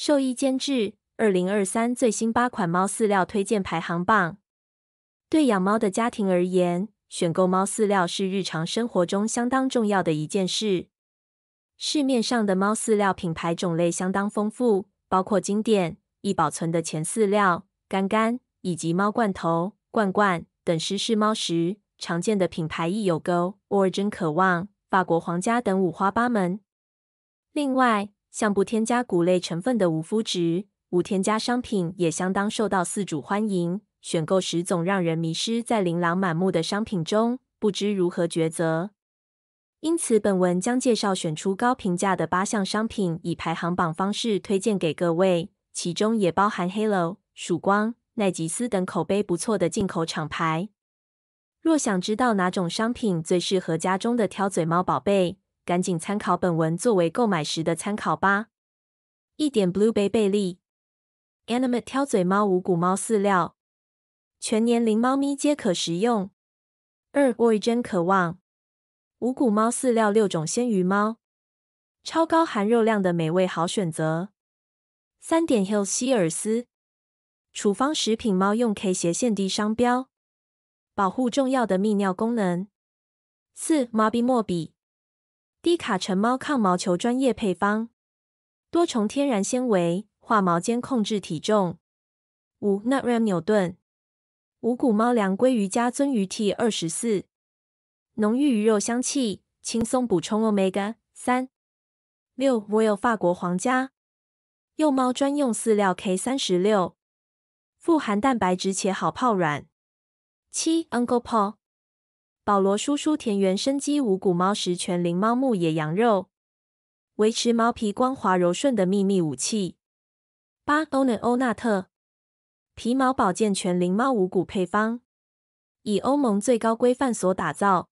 兽医监制，二零二三最新八款猫饲料推荐排行榜。对养猫的家庭而言，选购猫饲料是日常生活中相当重要的一件事。市面上的猫饲料品牌种类相当丰富，包括经典、易保存的前饲料、干干以及猫罐头、罐罐等湿式猫食。常见的品牌亦有 Go、Or g n 渴望、法国皇家等五花八门。另外，像不添加谷类成分的无麸质、无添加商品也相当受到饲主欢迎。选购时总让人迷失在琳琅满目的商品中，不知如何抉择。因此，本文将介绍选出高评价的八项商品，以排行榜方式推荐给各位，其中也包含 Hello、曙光、奈吉斯等口碑不错的进口厂牌。若想知道哪种商品最适合家中的挑嘴猫宝贝。赶紧参考本文作为购买时的参考吧。一点 Blue Bay 贝利，Animate 挑嘴猫无骨猫饲料，全年龄猫咪皆可食用。二 b o y 真渴望无骨猫饲料六种鲜鱼猫，超高含肉量的美味好选择。三点 Hill 希尔斯处方食品猫用 K 斜线 D 商标，保护重要的泌尿功能。四 Mobi 莫比。伊卡城猫抗毛球专业配方，多重天然纤维，化毛尖，控制体重。五 Nutram 牛顿五谷猫粮，鲑鱼加鳟鱼 T 二十四，浓郁鱼肉香气，轻松补充 Omega 三。六 Royal 法国皇家幼猫专用饲料 K 三十六，富含蛋白质且好泡软。七 Uncle Paul 保罗叔叔田园生机五谷猫食全灵猫牧野羊肉，维持毛皮光滑柔顺的秘密武器。八欧内欧纳特皮毛保健全灵猫五谷配方，以欧盟最高规范所打造。